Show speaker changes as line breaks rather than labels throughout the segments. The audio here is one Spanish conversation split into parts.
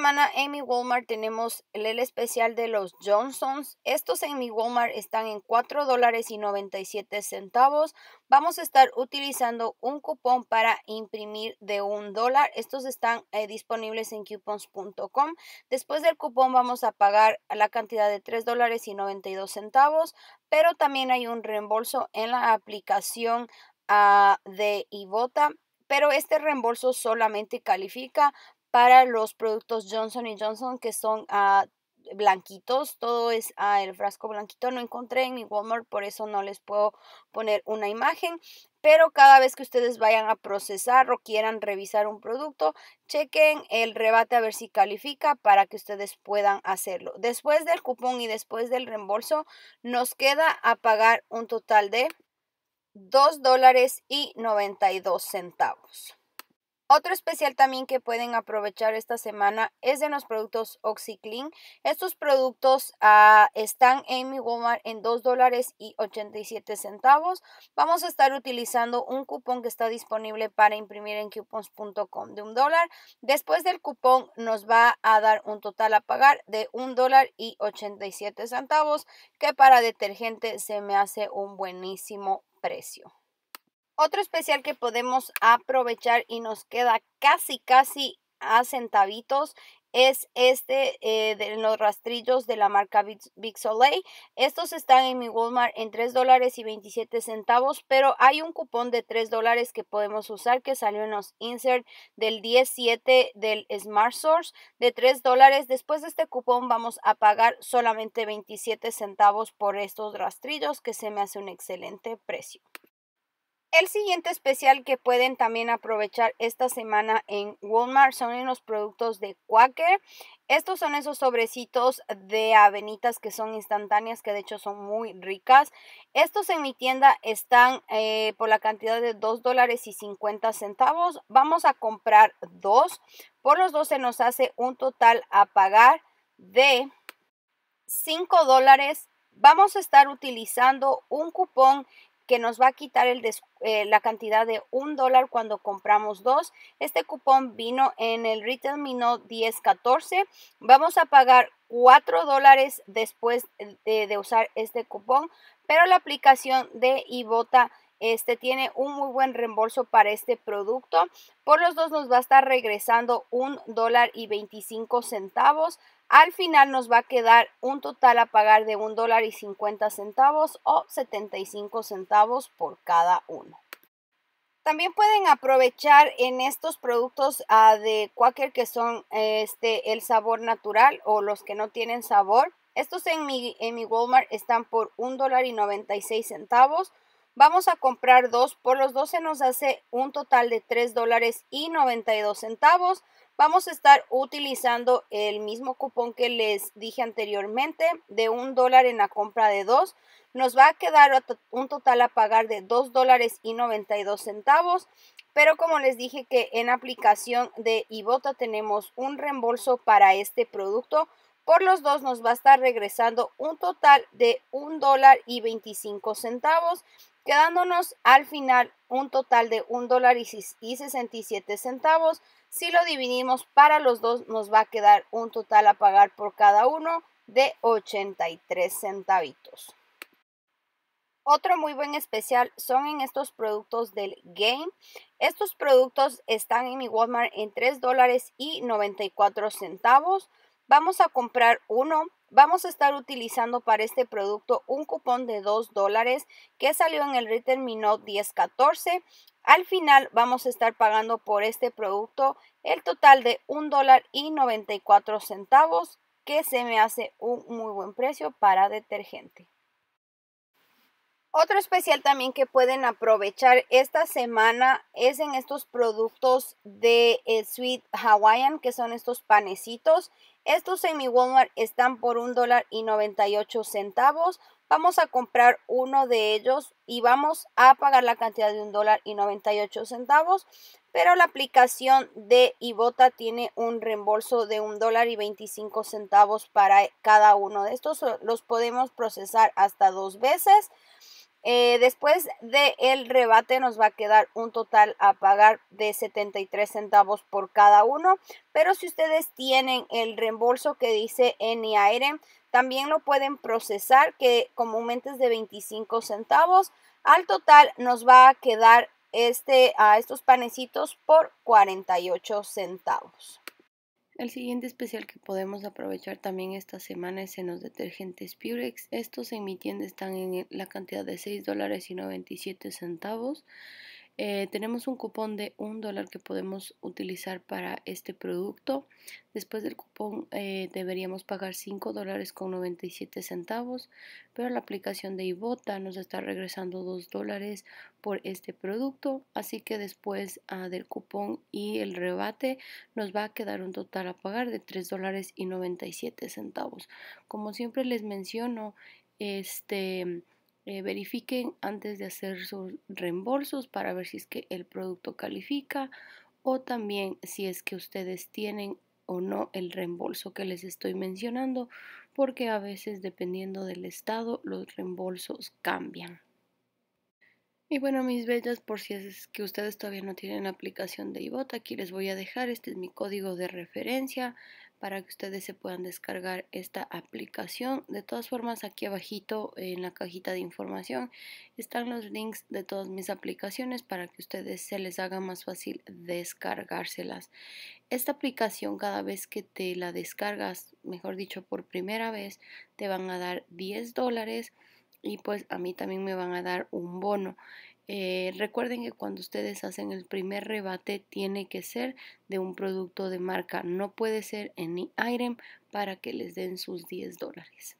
semana en mi Walmart tenemos el, especial de los Johnsons. Estos en mi Walmart están en 4 dólares y 97 centavos. Vamos a estar utilizando un cupón para imprimir de un dólar. Estos están eh, disponibles en coupons.com. Después del cupón vamos a pagar la cantidad de 3 dólares y 92 centavos, pero también hay un reembolso en la aplicación ah, de Ibota pero este reembolso solamente califica para los productos Johnson Johnson que son a ah, blanquitos, todo es ah, el frasco blanquito, no encontré en mi Walmart, por eso no les puedo poner una imagen, pero cada vez que ustedes vayan a procesar o quieran revisar un producto, chequen el rebate a ver si califica para que ustedes puedan hacerlo. Después del cupón y después del reembolso, nos queda a pagar un total de $2.92 dólares y 92 centavos. Otro especial también que pueden aprovechar esta semana es de los productos OxyClean. Estos productos ah, están en mi Walmart en $2.87. dólares y 87 centavos. Vamos a estar utilizando un cupón que está disponible para imprimir en coupons.com de un dólar. Después del cupón nos va a dar un total a pagar de un dólar y 87 centavos que para detergente se me hace un buenísimo precio. Otro especial que podemos aprovechar y nos queda casi, casi a centavitos es este eh, de los rastrillos de la marca Big Soleil. Estos están en mi Walmart en $3.27, dólares y 27 centavos, pero hay un cupón de 3 dólares que podemos usar que salió en los insert del 17 del Smart Source de 3 dólares. Después de este cupón vamos a pagar solamente 27 centavos por estos rastrillos que se me hace un excelente precio. El siguiente especial que pueden también aprovechar esta semana en Walmart son los productos de Quaker. Estos son esos sobrecitos de avenitas que son instantáneas, que de hecho son muy ricas. Estos en mi tienda están eh, por la cantidad de 2 dólares y 50 centavos. Vamos a comprar dos. Por los dos se nos hace un total a pagar de 5 dólares. Vamos a estar utilizando un cupón que nos va a quitar el eh, la cantidad de un dólar cuando compramos dos. Este cupón vino en el retail mino 1014. Vamos a pagar 4 dólares después de, usar este cupón, pero la aplicación de Ibota este tiene un muy buen reembolso para este producto. Por los dos nos va a estar regresando un dólar y veinticinco centavos. Al final nos va a quedar un total a pagar de un dólar y centavos o 75 centavos por cada uno. También pueden aprovechar en estos productos ah, de Quaker que son este, el sabor natural o los que no tienen sabor. Estos en mi, Walmart están por $1.96 dólar y centavos Vamos a comprar dos, por los dos se nos hace un total de 3 dólares y 92 centavos. Vamos a estar utilizando el mismo cupón que les dije anteriormente de un dólar en la compra de dos. Nos va a quedar un total a pagar de 2 dólares y 92 centavos. Pero como les dije que en aplicación de Ibota tenemos un reembolso para este producto, por los dos nos va a estar regresando un total de un dólar y 25 centavos quedándonos al final un total de $1.67 dólar y 67 centavos. Si lo dividimos para los dos, nos va a quedar un total a pagar por cada uno de 83 centavitos. Otro muy buen especial son en estos productos del Game. Estos productos están en mi Walmart en $3 dólares y 94 centavos. Vamos a comprar uno Vamos a estar utilizando para este producto un cupón de 2 dólares que salió en el Return Minot 1014. Al final vamos a estar pagando por este producto el total de $1.94, dólar y 94 centavos que se me hace un muy buen precio para detergente. Otro especial también que pueden aprovechar esta semana es en estos productos de eh, Sweet Hawaiian, que son estos panecitos. Estos en mi Walmart están por $1.98 Vamos a comprar uno de ellos y vamos a pagar la cantidad de $1.98 Pero la aplicación de Ibota tiene un reembolso de $1.25 para cada uno de estos. Los podemos procesar hasta dos veces. Eh, después del el rebate nos va a quedar un total a pagar de 73 centavos por cada uno, pero si ustedes tienen el reembolso que dice NIAIRE, también lo pueden procesar que comúnmente es de 25 centavos. Al total nos va a quedar este, a estos panecitos por 48 centavos.
El siguiente especial que podemos aprovechar también esta semana es en los detergentes Purex. Estos en mi tienda están en la cantidad de $6.97 dólares y 97 centavos. Eh, tenemos un cupón de un dólar que podemos utilizar para este producto. Después del cupón eh, deberíamos pagar 5 dólares con 97 centavos, pero la aplicación de Ibota nos está regresando 2 dólares por este producto. Así que después ah, del cupón y el rebate nos va a quedar un total a pagar de 3 dólares y 97 centavos. Como siempre les menciono, este eh, verifiquen antes de hacer sus reembolsos para ver si es que el producto califica o también si es que ustedes tienen o no el reembolso que les estoy mencionando, porque a veces dependiendo del estado los reembolsos cambian. Y bueno, mis bellas, por si es que ustedes todavía no tienen aplicación de iBot, aquí les voy a dejar, este es mi código de referencia para que ustedes se puedan descargar esta aplicación. De todas formas, aquí abajito eh, en la cajita de información están los links de todas mis aplicaciones para que ustedes se les haga más fácil descargárselas. Esta aplicación cada vez que te la descargas, mejor dicho, por primera vez, te van a dar 10 dólares y pues a mí también me van a dar un bono. Eh, recuerden que cuando ustedes hacen el primer rebate tiene que ser de un producto de marca, no puede ser any item para que les den sus 10 dólares.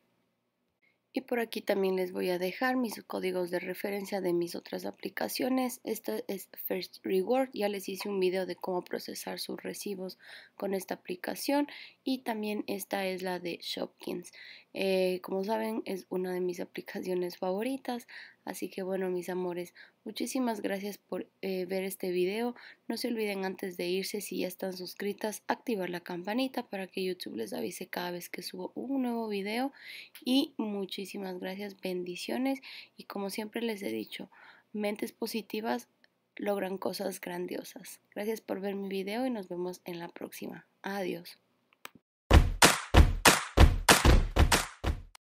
Y por aquí también les voy a dejar mis códigos de referencia de mis otras aplicaciones. Esta es First Reward. Ya les hice un video de cómo procesar sus recibos con esta aplicación. Y también esta es la de Shopkins. Eh, como saben, es una de mis aplicaciones favoritas. Así que bueno, mis amores, muchísimas gracias por eh, ver este video. No se olviden antes de irse, si ya están suscritas, activar la campanita para que YouTube les avise cada vez que subo un nuevo video. Y muchísimas gracias, bendiciones. Y como siempre les he dicho, mentes positivas logran cosas grandiosas. Gracias por ver mi video y nos vemos en la próxima. Adiós.